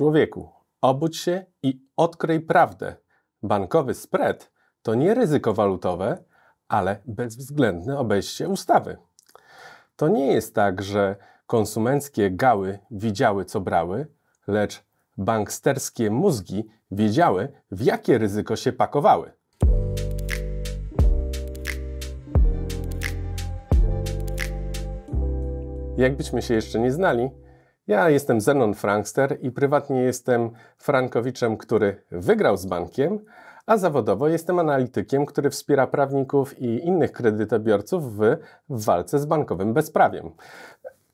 Człowieku, obudź się i odkryj prawdę. Bankowy spread to nie ryzyko walutowe, ale bezwzględne obejście ustawy. To nie jest tak, że konsumenckie gały widziały, co brały, lecz banksterskie mózgi wiedziały, w jakie ryzyko się pakowały. Jakbyśmy się jeszcze nie znali, ja jestem Zenon Frankster i prywatnie jestem frankowiczem, który wygrał z bankiem, a zawodowo jestem analitykiem, który wspiera prawników i innych kredytobiorców w walce z bankowym bezprawiem.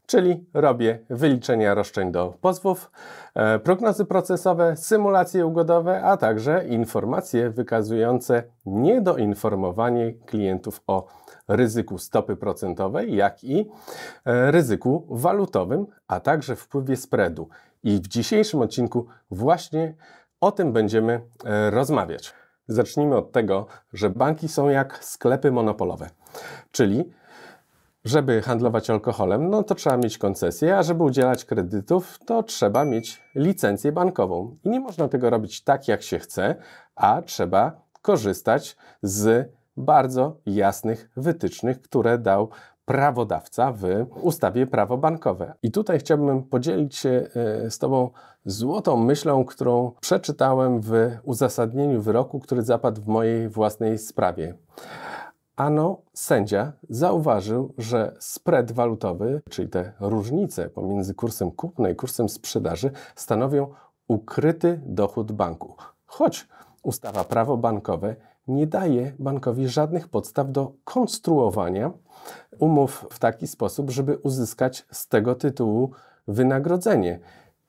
Czyli robię wyliczenia roszczeń do pozwów, e, prognozy procesowe, symulacje ugodowe, a także informacje wykazujące niedoinformowanie klientów o ryzyku stopy procentowej, jak i e, ryzyku walutowym, a także wpływie spreadu. I w dzisiejszym odcinku właśnie o tym będziemy e, rozmawiać. Zacznijmy od tego, że banki są jak sklepy monopolowe, czyli żeby handlować alkoholem, no to trzeba mieć koncesję, a żeby udzielać kredytów, to trzeba mieć licencję bankową. I nie można tego robić tak, jak się chce, a trzeba korzystać z bardzo jasnych wytycznych, które dał prawodawca w ustawie prawo bankowe. I tutaj chciałbym podzielić się e, z Tobą złotą myślą, którą przeczytałem w uzasadnieniu wyroku, który zapadł w mojej własnej sprawie. Ano, sędzia zauważył, że spread walutowy, czyli te różnice pomiędzy kursem kupna i kursem sprzedaży, stanowią ukryty dochód banku. Choć ustawa prawo bankowe nie daje bankowi żadnych podstaw do konstruowania umów w taki sposób, żeby uzyskać z tego tytułu wynagrodzenie,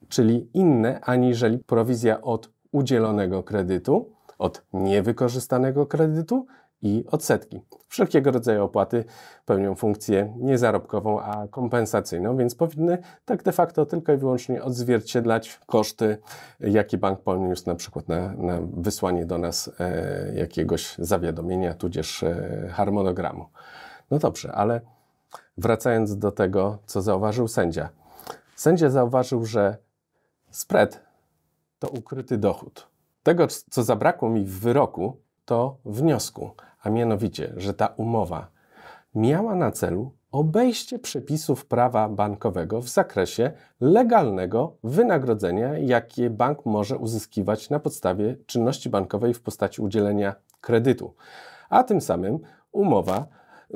czyli inne aniżeli prowizja od udzielonego kredytu, od niewykorzystanego kredytu i odsetki. Wszelkiego rodzaju opłaty pełnią funkcję niezarobkową, a kompensacyjną, więc powinny tak de facto tylko i wyłącznie odzwierciedlać koszty, jakie bank poniósł na przykład na, na wysłanie do nas e, jakiegoś zawiadomienia, tudzież e, harmonogramu. No dobrze, ale wracając do tego, co zauważył sędzia. Sędzia zauważył, że spread to ukryty dochód. Tego, co zabrakło mi w wyroku, to wniosku a mianowicie, że ta umowa miała na celu obejście przepisów prawa bankowego w zakresie legalnego wynagrodzenia, jakie bank może uzyskiwać na podstawie czynności bankowej w postaci udzielenia kredytu. A tym samym umowa,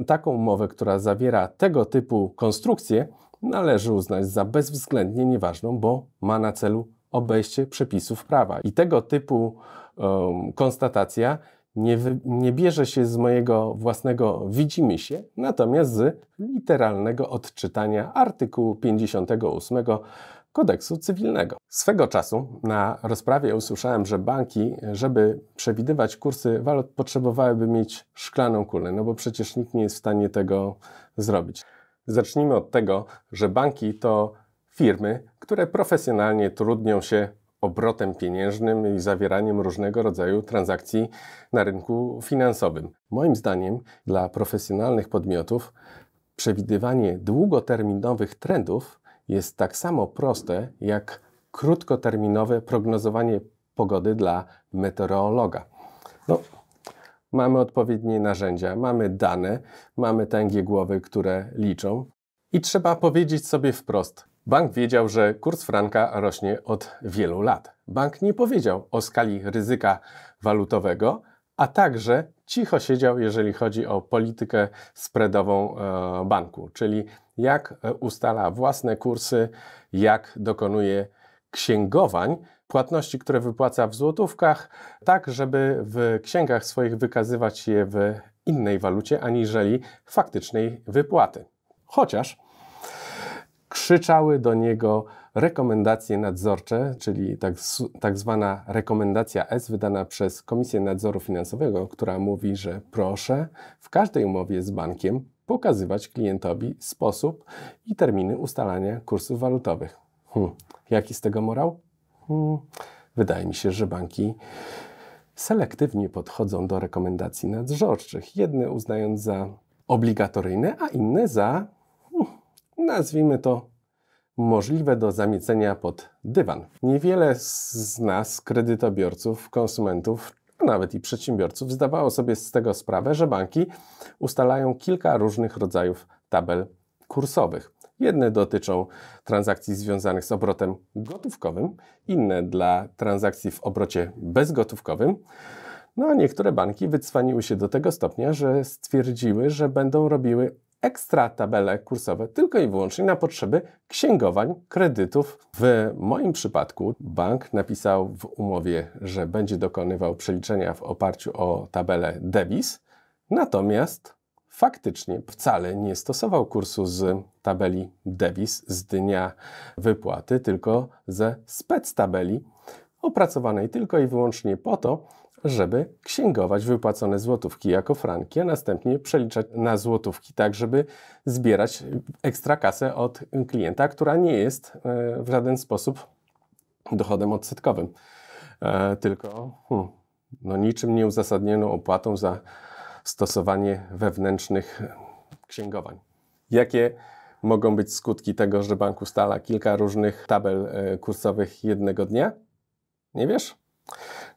taką umowę, która zawiera tego typu konstrukcję, należy uznać za bezwzględnie nieważną, bo ma na celu obejście przepisów prawa. I tego typu um, konstatacja nie, nie bierze się z mojego własnego widzimy się, natomiast z literalnego odczytania artykułu 58 kodeksu cywilnego. Swego czasu na rozprawie usłyszałem, że banki, żeby przewidywać kursy walut, potrzebowałyby mieć szklaną kulę, no bo przecież nikt nie jest w stanie tego zrobić. Zacznijmy od tego, że banki to firmy, które profesjonalnie trudnią się obrotem pieniężnym i zawieraniem różnego rodzaju transakcji na rynku finansowym. Moim zdaniem dla profesjonalnych podmiotów przewidywanie długoterminowych trendów jest tak samo proste jak krótkoterminowe prognozowanie pogody dla meteorologa. No, mamy odpowiednie narzędzia, mamy dane, mamy tęgie głowy, które liczą i trzeba powiedzieć sobie wprost: Bank wiedział, że kurs franka rośnie od wielu lat. Bank nie powiedział o skali ryzyka walutowego, a także cicho siedział, jeżeli chodzi o politykę spreadową e, banku, czyli jak ustala własne kursy, jak dokonuje księgowań, płatności, które wypłaca w złotówkach, tak żeby w księgach swoich wykazywać je w innej walucie aniżeli faktycznej wypłaty. Chociaż krzyczały do niego rekomendacje nadzorcze, czyli tak, tak zwana rekomendacja S wydana przez Komisję Nadzoru Finansowego, która mówi, że proszę w każdej umowie z bankiem pokazywać klientowi sposób i terminy ustalania kursów walutowych. Hmm. Jaki z tego morał? Hmm, wydaje mi się, że banki selektywnie podchodzą do rekomendacji nadzorczych, jedne uznając za obligatoryjne, a inne za nazwijmy to, możliwe do zamiecenia pod dywan. Niewiele z nas, kredytobiorców, konsumentów, a nawet i przedsiębiorców, zdawało sobie z tego sprawę, że banki ustalają kilka różnych rodzajów tabel kursowych. Jedne dotyczą transakcji związanych z obrotem gotówkowym, inne dla transakcji w obrocie bezgotówkowym. No a niektóre banki wycwaniły się do tego stopnia, że stwierdziły, że będą robiły ekstra tabele kursowe tylko i wyłącznie na potrzeby księgowań kredytów. W moim przypadku bank napisał w umowie, że będzie dokonywał przeliczenia w oparciu o tabelę debis, natomiast faktycznie wcale nie stosował kursu z tabeli debis z dnia wypłaty, tylko ze spec tabeli opracowanej tylko i wyłącznie po to, żeby księgować wypłacone złotówki jako franki, a następnie przeliczać na złotówki, tak żeby zbierać ekstra kasę od klienta, która nie jest e, w żaden sposób dochodem odsetkowym, e, tylko hmm, no, niczym nieuzasadnioną opłatą za stosowanie wewnętrznych księgowań. Jakie mogą być skutki tego, że bank ustala kilka różnych tabel e, kursowych jednego dnia? Nie wiesz?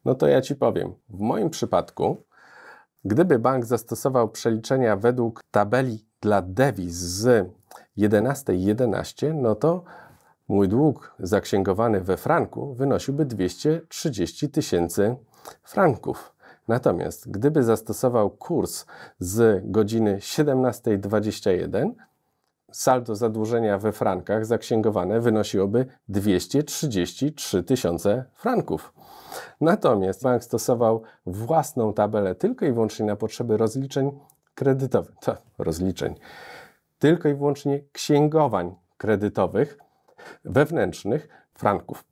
No to ja Ci powiem. W moim przypadku, gdyby bank zastosował przeliczenia według tabeli dla dewiz z 11.11, no to mój dług zaksięgowany we franku wynosiłby 230 tysięcy franków. Natomiast gdyby zastosował kurs z godziny 17.21, saldo zadłużenia we frankach zaksięgowane wynosiłoby 233 tysiące franków. Natomiast bank stosował własną tabelę tylko i wyłącznie na potrzeby rozliczeń kredytowych, to rozliczeń, tylko i wyłącznie księgowań kredytowych wewnętrznych franków.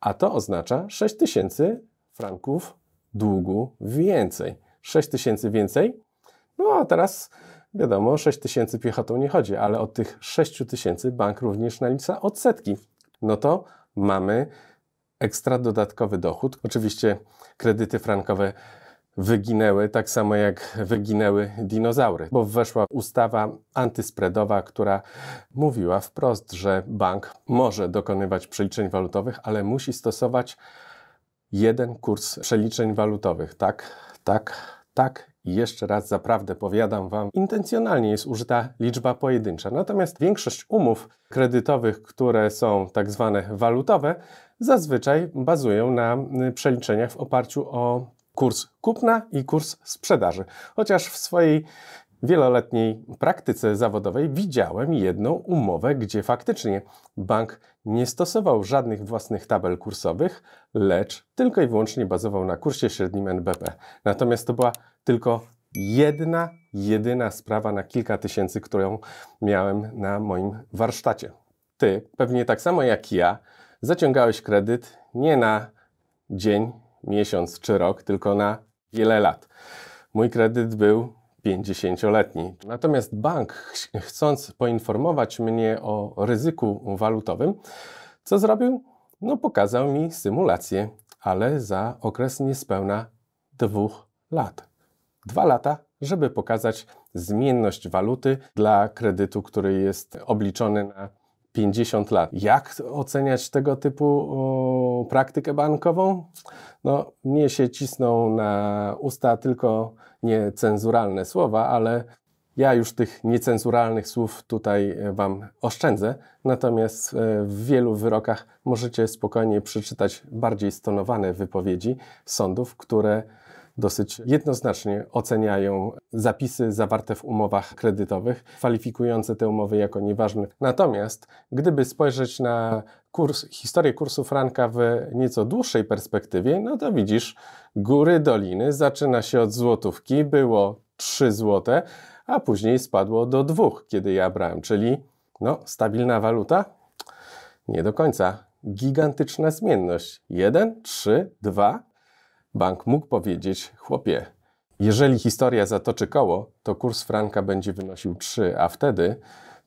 A to oznacza 6 tysięcy franków długu więcej. 6 tysięcy więcej? No a teraz wiadomo, 6 tysięcy piechotą nie chodzi, ale od tych 6 tysięcy bank również nalicza odsetki. No to mamy ekstra dodatkowy dochód. Oczywiście kredyty frankowe wyginęły, tak samo jak wyginęły dinozaury, bo weszła ustawa antyspreadowa, która mówiła wprost, że bank może dokonywać przeliczeń walutowych, ale musi stosować jeden kurs przeliczeń walutowych. Tak, tak, tak i jeszcze raz zaprawdę powiadam Wam, intencjonalnie jest użyta liczba pojedyncza. Natomiast większość umów kredytowych, które są tak zwane walutowe, zazwyczaj bazują na y, przeliczeniach w oparciu o kurs kupna i kurs sprzedaży. Chociaż w swojej wieloletniej praktyce zawodowej widziałem jedną umowę, gdzie faktycznie bank nie stosował żadnych własnych tabel kursowych, lecz tylko i wyłącznie bazował na kursie średnim NBP. Natomiast to była tylko jedna, jedyna sprawa na kilka tysięcy, którą miałem na moim warsztacie. Ty, pewnie tak samo jak ja, zaciągałeś kredyt nie na dzień, miesiąc czy rok, tylko na wiele lat. Mój kredyt był 50-letni. Natomiast bank, chcąc poinformować mnie o ryzyku walutowym, co zrobił? No, pokazał mi symulację, ale za okres niespełna dwóch lat. Dwa lata, żeby pokazać zmienność waluty dla kredytu, który jest obliczony na 50 lat. Jak oceniać tego typu o, praktykę bankową? No, mnie się cisną na usta tylko niecenzuralne słowa, ale ja już tych niecenzuralnych słów tutaj e, Wam oszczędzę, natomiast e, w wielu wyrokach możecie spokojnie przeczytać bardziej stonowane wypowiedzi sądów, które dosyć jednoznacznie oceniają zapisy zawarte w umowach kredytowych, kwalifikujące te umowy jako nieważne. Natomiast gdyby spojrzeć na kurs, historię kursu franka w nieco dłuższej perspektywie, no to widzisz góry, doliny. Zaczyna się od złotówki, było 3 złote, a później spadło do 2, kiedy ja brałem, czyli no, stabilna waluta? Nie do końca. Gigantyczna zmienność. 1, 3, 2, Bank mógł powiedzieć: Chłopie, jeżeli historia zatoczy koło, to kurs franka będzie wynosił 3, a wtedy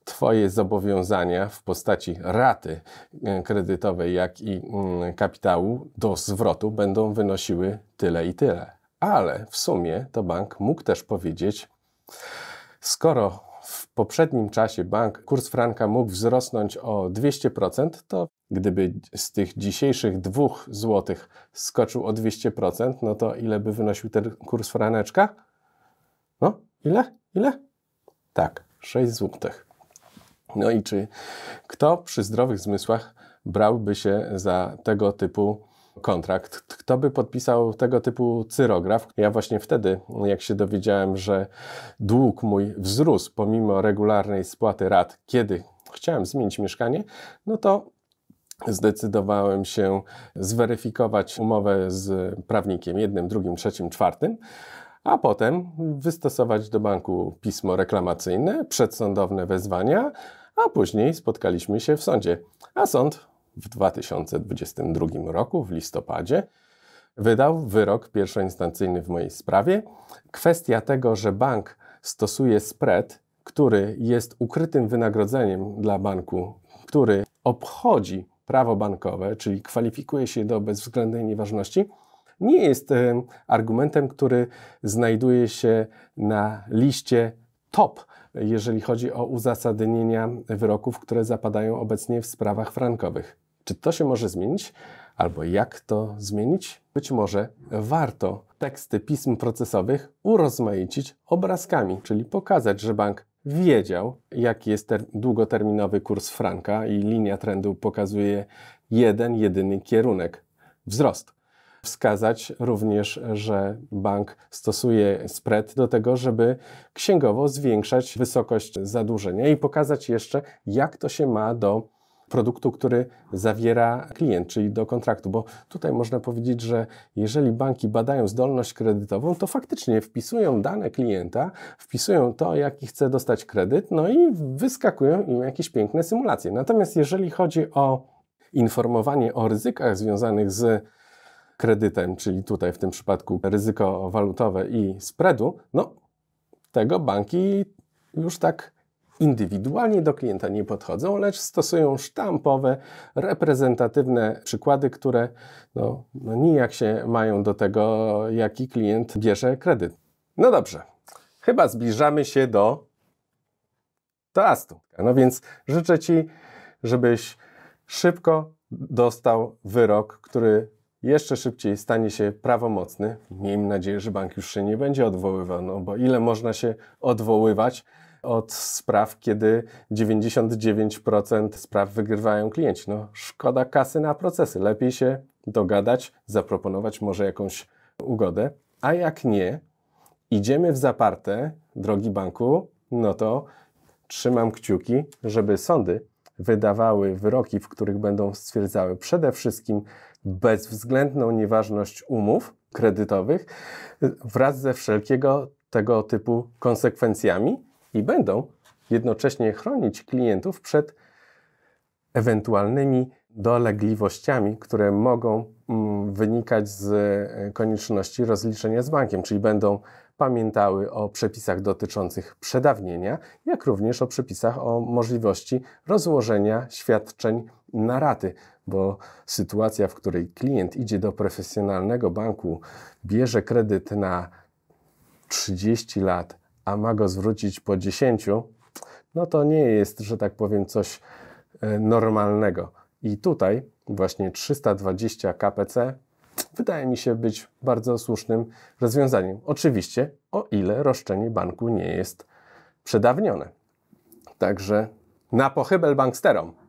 Twoje zobowiązania w postaci raty e, kredytowej, jak i mm, kapitału do zwrotu będą wynosiły tyle i tyle. Ale w sumie to bank mógł też powiedzieć, skoro w poprzednim czasie bank, kurs franka mógł wzrosnąć o 200%, to gdyby z tych dzisiejszych 2 zł skoczył o 200%, no to ile by wynosił ten kurs franeczka? No, ile? Ile? Tak, 6 zł. No i czy kto przy zdrowych zmysłach brałby się za tego typu kontrakt. Kto by podpisał tego typu cyrograf? Ja właśnie wtedy, jak się dowiedziałem, że dług mój wzrósł pomimo regularnej spłaty rat, kiedy chciałem zmienić mieszkanie, no to zdecydowałem się zweryfikować umowę z prawnikiem jednym, drugim, trzecim, czwartym a potem wystosować do banku pismo reklamacyjne, przedsądowne wezwania, a później spotkaliśmy się w sądzie. A sąd w 2022 roku, w listopadzie, wydał wyrok pierwszoinstancyjny w mojej sprawie. Kwestia tego, że bank stosuje spread, który jest ukrytym wynagrodzeniem dla banku, który obchodzi prawo bankowe, czyli kwalifikuje się do bezwzględnej nieważności, nie jest e, argumentem, który znajduje się na liście top, jeżeli chodzi o uzasadnienia wyroków, które zapadają obecnie w sprawach frankowych. Czy to się może zmienić? Albo jak to zmienić? Być może warto teksty pism procesowych urozmaicić obrazkami, czyli pokazać, że bank wiedział, jaki jest długoterminowy kurs franka i linia trendu pokazuje jeden, jedyny kierunek wzrost. Wskazać również, że bank stosuje spread do tego, żeby księgowo zwiększać wysokość zadłużenia i pokazać jeszcze, jak to się ma do produktu, który zawiera klient, czyli do kontraktu, bo tutaj można powiedzieć, że jeżeli banki badają zdolność kredytową, to faktycznie wpisują dane klienta, wpisują to, jaki chce dostać kredyt, no i wyskakują im jakieś piękne symulacje. Natomiast jeżeli chodzi o informowanie o ryzykach związanych z kredytem, czyli tutaj w tym przypadku ryzyko walutowe i spreadu, no tego banki już tak indywidualnie do klienta nie podchodzą, lecz stosują sztampowe, reprezentatywne przykłady, które no, no nijak się mają do tego, jaki klient bierze kredyt. No dobrze, chyba zbliżamy się do toastu. No więc życzę Ci, żebyś szybko dostał wyrok, który jeszcze szybciej stanie się prawomocny. Miejmy nadzieję, że bank już się nie będzie odwoływał, no bo ile można się odwoływać od spraw, kiedy 99% spraw wygrywają klienci. No, szkoda kasy na procesy. Lepiej się dogadać, zaproponować może jakąś ugodę, a jak nie, idziemy w zaparte, drogi banku, no to trzymam kciuki, żeby sądy wydawały wyroki, w których będą stwierdzały przede wszystkim bezwzględną nieważność umów kredytowych wraz ze wszelkiego tego typu konsekwencjami, i będą jednocześnie chronić klientów przed ewentualnymi dolegliwościami, które mogą mm, wynikać z e, konieczności rozliczenia z bankiem, czyli będą pamiętały o przepisach dotyczących przedawnienia, jak również o przepisach o możliwości rozłożenia świadczeń na raty, bo sytuacja, w której klient idzie do profesjonalnego banku, bierze kredyt na 30 lat, a ma go zwrócić po 10, no to nie jest, że tak powiem, coś e, normalnego. I tutaj właśnie 320 kpc wydaje mi się być bardzo słusznym rozwiązaniem. Oczywiście, o ile roszczenie banku nie jest przedawnione. Także na pochybel banksterom.